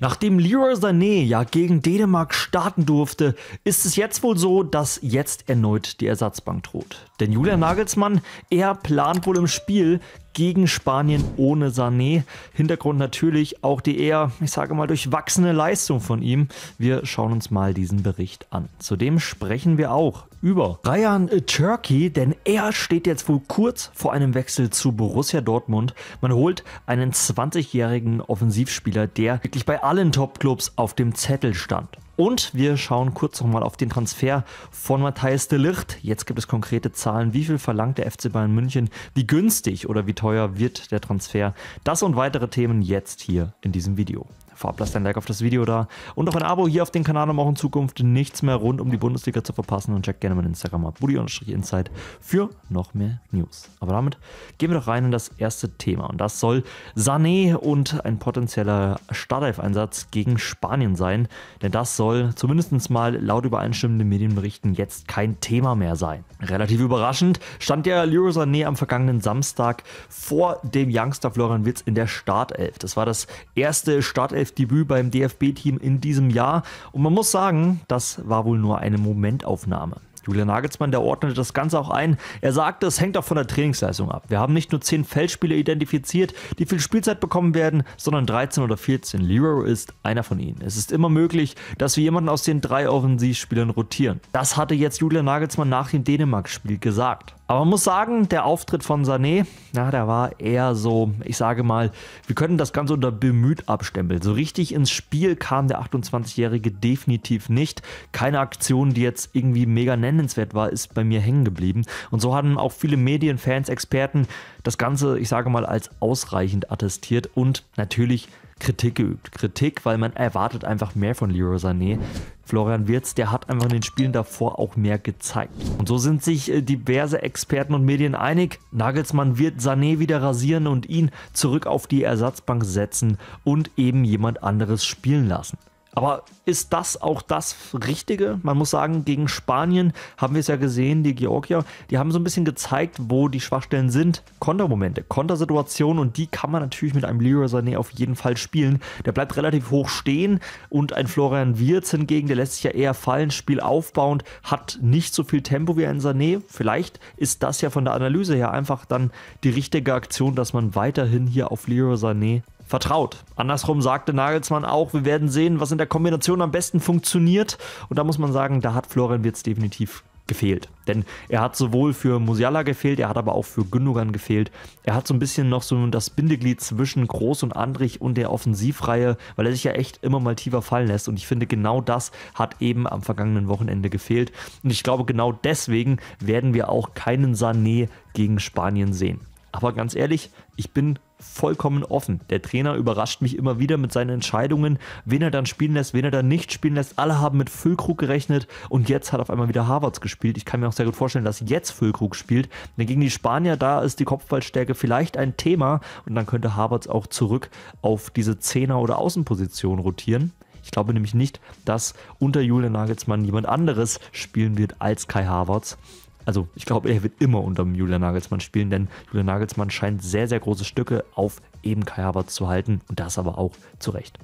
Nachdem Leroy Sané ja gegen Dänemark starten durfte, ist es jetzt wohl so, dass jetzt erneut die Ersatzbank droht. Denn Julian Nagelsmann, er plant wohl im Spiel gegen Spanien ohne Sané. Hintergrund natürlich auch die eher, ich sage mal, durchwachsene Leistung von ihm. Wir schauen uns mal diesen Bericht an. Zudem sprechen wir auch über Ryan Turkey, äh, denn er steht jetzt wohl kurz vor einem Wechsel zu Borussia Dortmund. Man holt einen 20-jährigen Offensivspieler, der wirklich bei allen Top-Clubs auf dem Zettel stand. Und wir schauen kurz nochmal auf den Transfer von Matthias de Licht. Jetzt gibt es konkrete Zahlen. Wie viel verlangt der FC Bayern München? Wie günstig oder wie teuer wird der Transfer? Das und weitere Themen jetzt hier in diesem Video. Farb, lasst ein Like auf das Video da und auch ein Abo hier auf den Kanal, um auch in Zukunft nichts mehr rund um die Bundesliga zu verpassen. Und checkt gerne mein Instagram ab, Buddy-Insight, für noch mehr News. Aber damit gehen wir doch rein in das erste Thema. Und das soll Sané und ein potenzieller Startelf-Einsatz gegen Spanien sein. Denn das soll zumindest mal laut übereinstimmenden Medienberichten jetzt kein Thema mehr sein. Relativ überraschend stand der Leroy Sané am vergangenen Samstag vor dem Youngster Florian Witz in der Startelf. Das war das erste Startelf Live-Debüt beim DFB-Team in diesem Jahr. Und man muss sagen, das war wohl nur eine Momentaufnahme. Julian Nagelsmann, der ordnete das Ganze auch ein. Er sagte, es hängt auch von der Trainingsleistung ab. Wir haben nicht nur 10 Feldspieler identifiziert, die viel Spielzeit bekommen werden, sondern 13 oder 14. Leroy ist einer von ihnen. Es ist immer möglich, dass wir jemanden aus den drei Offensivspielern rotieren. Das hatte jetzt Julian Nagelsmann nach dem Dänemark-Spiel gesagt. Aber man muss sagen, der Auftritt von Sané, na, der war eher so, ich sage mal, wir können das Ganze unter bemüht abstempeln. So richtig ins Spiel kam der 28-Jährige definitiv nicht. Keine Aktion, die jetzt irgendwie mega nennenswert war, ist bei mir hängen geblieben. Und so hatten auch viele Medien, Fans, Experten das Ganze, ich sage mal, als ausreichend attestiert und natürlich Kritik geübt. Kritik, weil man erwartet einfach mehr von Leroy Sané. Florian Wirz, der hat einfach in den Spielen davor auch mehr gezeigt. Und so sind sich äh, diverse Experten und Medien einig, Nagelsmann wird Sané wieder rasieren und ihn zurück auf die Ersatzbank setzen und eben jemand anderes spielen lassen. Aber ist das auch das Richtige? Man muss sagen, gegen Spanien haben wir es ja gesehen, die Georgier, die haben so ein bisschen gezeigt, wo die Schwachstellen sind. Kontermomente, Kontersituationen und die kann man natürlich mit einem Leroy Sané auf jeden Fall spielen. Der bleibt relativ hoch stehen und ein Florian Wirz hingegen, der lässt sich ja eher fallen, Spiel aufbauend, hat nicht so viel Tempo wie ein Sané. Vielleicht ist das ja von der Analyse her einfach dann die richtige Aktion, dass man weiterhin hier auf Leroy Sané vertraut. Andersrum sagte Nagelsmann auch, wir werden sehen, was in der Kombination am besten funktioniert. Und da muss man sagen, da hat Florian Wirtz definitiv gefehlt. Denn er hat sowohl für Musiala gefehlt, er hat aber auch für Gündogan gefehlt. Er hat so ein bisschen noch so das Bindeglied zwischen Groß und Andrich und der Offensivreihe, weil er sich ja echt immer mal tiefer fallen lässt. Und ich finde, genau das hat eben am vergangenen Wochenende gefehlt. Und ich glaube, genau deswegen werden wir auch keinen Sané gegen Spanien sehen. Aber ganz ehrlich, ich bin vollkommen offen. Der Trainer überrascht mich immer wieder mit seinen Entscheidungen, wen er dann spielen lässt, wen er dann nicht spielen lässt. Alle haben mit Füllkrug gerechnet und jetzt hat auf einmal wieder Harvards gespielt. Ich kann mir auch sehr gut vorstellen, dass jetzt Füllkrug spielt. Denn gegen die Spanier, da ist die Kopfballstärke vielleicht ein Thema und dann könnte Harvards auch zurück auf diese Zehner- oder Außenposition rotieren. Ich glaube nämlich nicht, dass unter Julian Nagelsmann jemand anderes spielen wird als Kai Harvards also ich glaube, er wird immer unter dem Julian Nagelsmann spielen, denn Julian Nagelsmann scheint sehr, sehr große Stücke auf eben Kai Havertz zu halten und das aber auch zu Recht.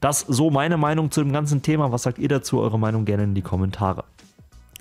Das so meine Meinung zu dem ganzen Thema. Was sagt ihr dazu? Eure Meinung gerne in die Kommentare.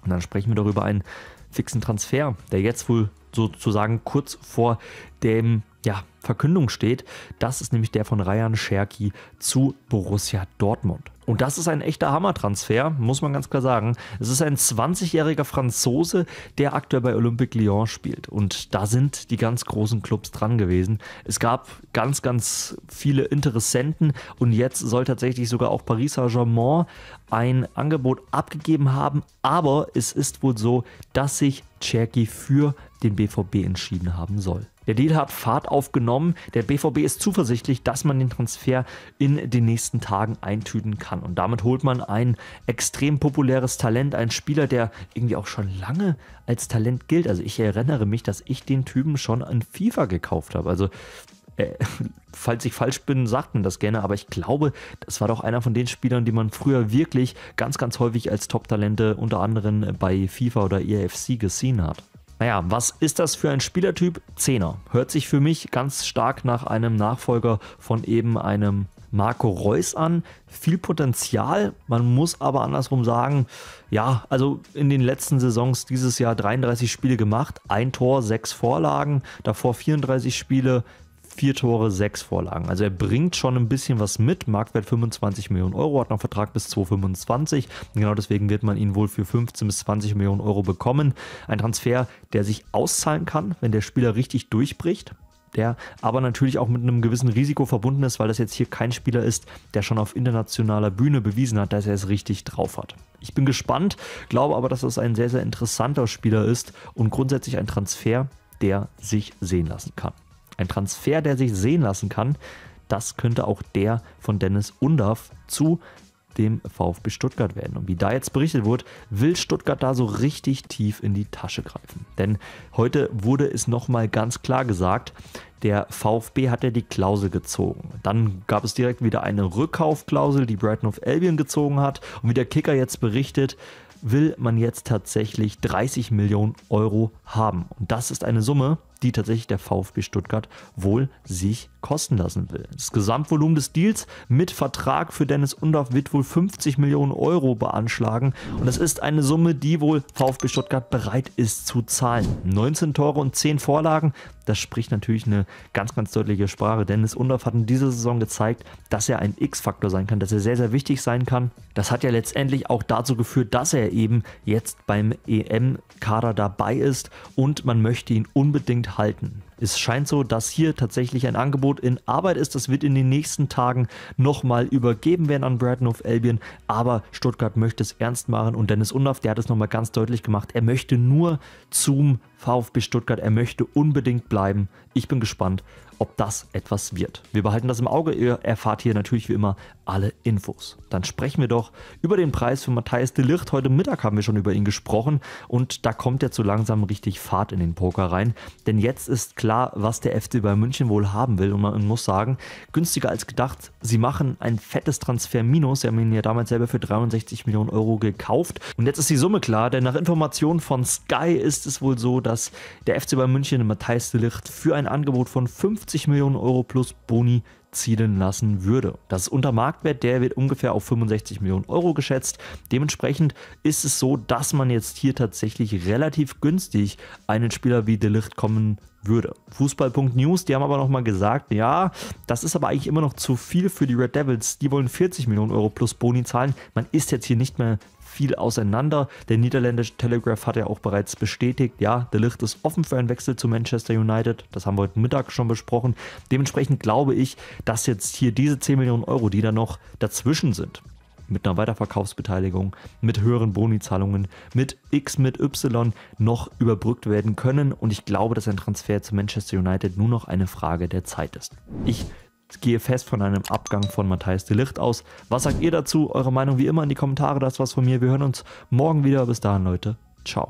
Und dann sprechen wir darüber einen fixen Transfer, der jetzt wohl sozusagen kurz vor dem, ja, Verkündung steht. Das ist nämlich der von Ryan Scherki zu Borussia Dortmund. Und das ist ein echter Hammer-Transfer, muss man ganz klar sagen. Es ist ein 20-jähriger Franzose, der aktuell bei Olympique Lyon spielt. Und da sind die ganz großen Clubs dran gewesen. Es gab ganz, ganz viele Interessenten. Und jetzt soll tatsächlich sogar auch Paris Saint-Germain ein Angebot abgegeben haben. Aber es ist wohl so, dass sich Cherki für den BVB entschieden haben soll. Der Deal hat Fahrt aufgenommen. Der BVB ist zuversichtlich, dass man den Transfer in den nächsten Tagen eintüten kann. Und damit holt man ein extrem populäres Talent, einen Spieler, der irgendwie auch schon lange als Talent gilt. Also ich erinnere mich, dass ich den Typen schon an FIFA gekauft habe. Also äh, falls ich falsch bin, sagt man das gerne, aber ich glaube, das war doch einer von den Spielern, die man früher wirklich ganz, ganz häufig als Top-Talente unter anderem bei FIFA oder EFC gesehen hat. Naja, was ist das für ein Spielertyp? Zehner. Hört sich für mich ganz stark nach einem Nachfolger von eben einem Marco Reus an. Viel Potenzial, man muss aber andersrum sagen, ja, also in den letzten Saisons dieses Jahr 33 Spiele gemacht, ein Tor, sechs Vorlagen, davor 34 Spiele, vier Tore, sechs Vorlagen. Also er bringt schon ein bisschen was mit. Marktwert 25 Millionen Euro, hat noch Vertrag bis 2025. genau deswegen wird man ihn wohl für 15 bis 20 Millionen Euro bekommen. Ein Transfer, der sich auszahlen kann, wenn der Spieler richtig durchbricht der aber natürlich auch mit einem gewissen Risiko verbunden ist, weil das jetzt hier kein Spieler ist, der schon auf internationaler Bühne bewiesen hat, dass er es richtig drauf hat. Ich bin gespannt, glaube aber, dass das ein sehr, sehr interessanter Spieler ist und grundsätzlich ein Transfer, der sich sehen lassen kann. Ein Transfer, der sich sehen lassen kann, das könnte auch der von Dennis Undorf zu dem VfB Stuttgart werden. Und wie da jetzt berichtet wurde, will Stuttgart da so richtig tief in die Tasche greifen. Denn heute wurde es nochmal ganz klar gesagt, der VfB hat ja die Klausel gezogen. Dann gab es direkt wieder eine Rückkaufklausel, die Brighton of Albion gezogen hat. Und wie der Kicker jetzt berichtet, will man jetzt tatsächlich 30 Millionen Euro haben. Und das ist eine Summe, die tatsächlich der VfB Stuttgart wohl sich kosten lassen will. Das Gesamtvolumen des Deals mit Vertrag für Dennis Undorf wird wohl 50 Millionen Euro beanschlagen und das ist eine Summe, die wohl VfB Stuttgart bereit ist zu zahlen. 19 Tore und 10 Vorlagen, das spricht natürlich eine ganz, ganz deutliche Sprache. Dennis Undorf hat in dieser Saison gezeigt, dass er ein X-Faktor sein kann, dass er sehr, sehr wichtig sein kann. Das hat ja letztendlich auch dazu geführt, dass er eben jetzt beim EM-Kader dabei ist und man möchte ihn unbedingt enthalten. Es scheint so, dass hier tatsächlich ein Angebot in Arbeit ist. Das wird in den nächsten Tagen nochmal übergeben werden an Brighton of Albion. Aber Stuttgart möchte es ernst machen und Dennis Undaff, der hat es nochmal ganz deutlich gemacht. Er möchte nur zum VfB Stuttgart. Er möchte unbedingt bleiben. Ich bin gespannt, ob das etwas wird. Wir behalten das im Auge. Ihr erfahrt hier natürlich wie immer alle Infos. Dann sprechen wir doch über den Preis für Matthias de Licht. Heute Mittag haben wir schon über ihn gesprochen und da kommt jetzt so langsam richtig Fahrt in den Poker rein. Denn jetzt ist klar, was der FC bei München wohl haben will und man muss sagen, günstiger als gedacht. Sie machen ein fettes Transferminus. Sie haben ihn ja damals selber für 63 Millionen Euro gekauft und jetzt ist die Summe klar, denn nach Informationen von Sky ist es wohl so, dass der FC bei München Matthias de Licht für ein Angebot von 50 50 Millionen Euro plus Boni zielen lassen würde. Das ist unter Marktwert, der wird ungefähr auf 65 Millionen Euro geschätzt. Dementsprechend ist es so, dass man jetzt hier tatsächlich relativ günstig einen Spieler wie Delicht kommen würde. Fußball.news, die haben aber nochmal gesagt, ja, das ist aber eigentlich immer noch zu viel für die Red Devils. Die wollen 40 Millionen Euro plus Boni zahlen. Man ist jetzt hier nicht mehr viel auseinander. Der niederländische Telegraph hat ja auch bereits bestätigt, ja, der Licht ist offen für einen Wechsel zu Manchester United. Das haben wir heute Mittag schon besprochen. Dementsprechend glaube ich, dass jetzt hier diese 10 Millionen Euro, die da noch dazwischen sind, mit einer Weiterverkaufsbeteiligung, mit höheren Bonizahlungen, mit X, mit Y noch überbrückt werden können. Und ich glaube, dass ein Transfer zu Manchester United nur noch eine Frage der Zeit ist. Ich gehe fest von einem Abgang von Matthias de Licht aus. Was sagt ihr dazu? Eure Meinung wie immer in die Kommentare, das war's von mir. Wir hören uns morgen wieder. Bis dahin, Leute. Ciao.